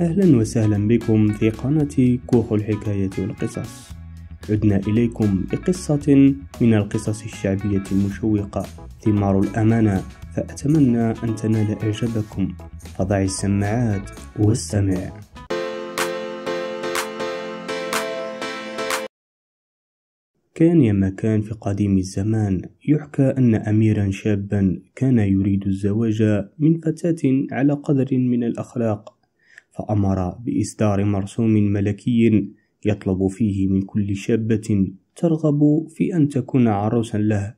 أهلا وسهلا بكم في قناة كوخ الحكاية والقصص عدنا إليكم بقصة من القصص الشعبية المشوقة ثمار الأمانة فأتمنى أن تنال إعجابكم فضع السماعات واستمع كان يا مكان في قديم الزمان يحكى أن أميرا شابا كان يريد الزواج من فتاة على قدر من الأخلاق فأمر بإصدار مرسوم ملكي يطلب فيه من كل شابة ترغب في أن تكون عروسا له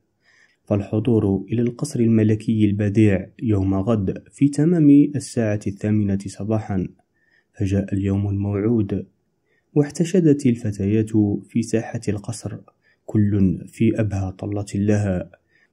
فالحضور إلى القصر الملكي البديع يوم غد في تمام الساعة الثامنة صباحا فجاء اليوم الموعود واحتشدت الفتيات في ساحة القصر كل في أبهى طلة لها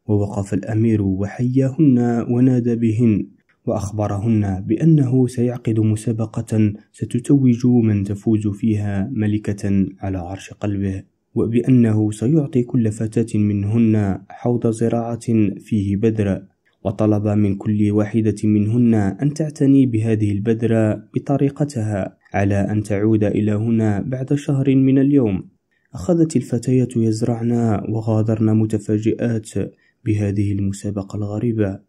ووقف الأمير وحياهن ونادى بهن وأخبرهن بأنه سيعقد مسابقة ستتوج من تفوز فيها ملكة على عرش قلبه وبأنه سيعطي كل فتاة منهن حوض زراعة فيه بدر وطلب من كل واحدة منهن أن تعتني بهذه البدرة بطريقتها على أن تعود إلى هنا بعد شهر من اليوم أخذت الفتيات يزرعن وغادرن متفاجئات بهذه المسابقة الغريبة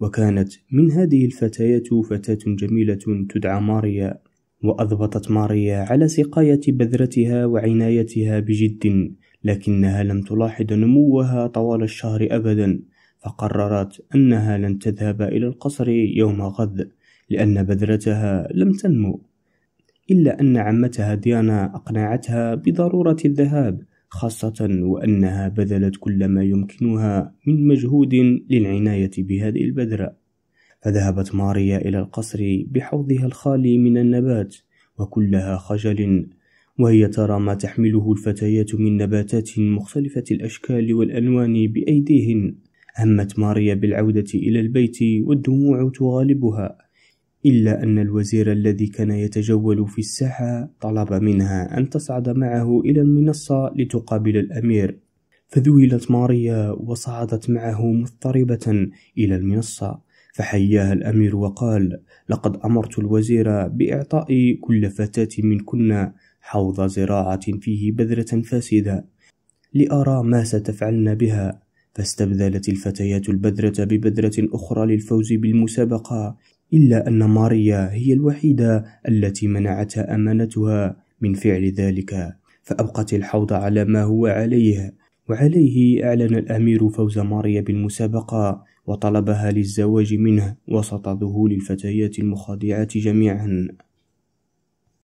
وكانت من هذه الفتيات فتاة جميلة تدعى ماريا وأضبطت ماريا على سقاية بذرتها وعنايتها بجد لكنها لم تلاحظ نموها طوال الشهر أبدا فقررت أنها لن تذهب إلى القصر يوم غد لأن بذرتها لم تنمو إلا أن عمتها ديانا أقنعتها بضرورة الذهاب خاصة وأنها بذلت كل ما يمكنها من مجهود للعناية بهذه البذرة فذهبت ماريا إلى القصر بحوضها الخالي من النبات وكلها خجل وهي ترى ما تحمله الفتيات من نباتات مختلفة الأشكال والألوان بأيديهن همت ماريا بالعودة إلى البيت والدموع تغالبها إلا أن الوزير الذي كان يتجول في الساحة طلب منها أن تصعد معه إلى المنصة لتقابل الأمير فذولت ماريا وصعدت معه مضطربة إلى المنصة فحياها الأمير وقال لقد أمرت الوزير بإعطاء كل فتاة منكن حوض زراعة فيه بذرة فاسدة لأرى ما ستفعلن بها فاستبدلت الفتيات البذرة ببذرة أخرى للفوز بالمسابقة إلا أن ماريا هي الوحيدة التي منعتها أمانتها من فعل ذلك فأبقت الحوض على ما هو عليه وعليه أعلن الأمير فوز ماريا بالمسابقة وطلبها للزواج منه وسط ذهول الفتيات المخادعات جميعا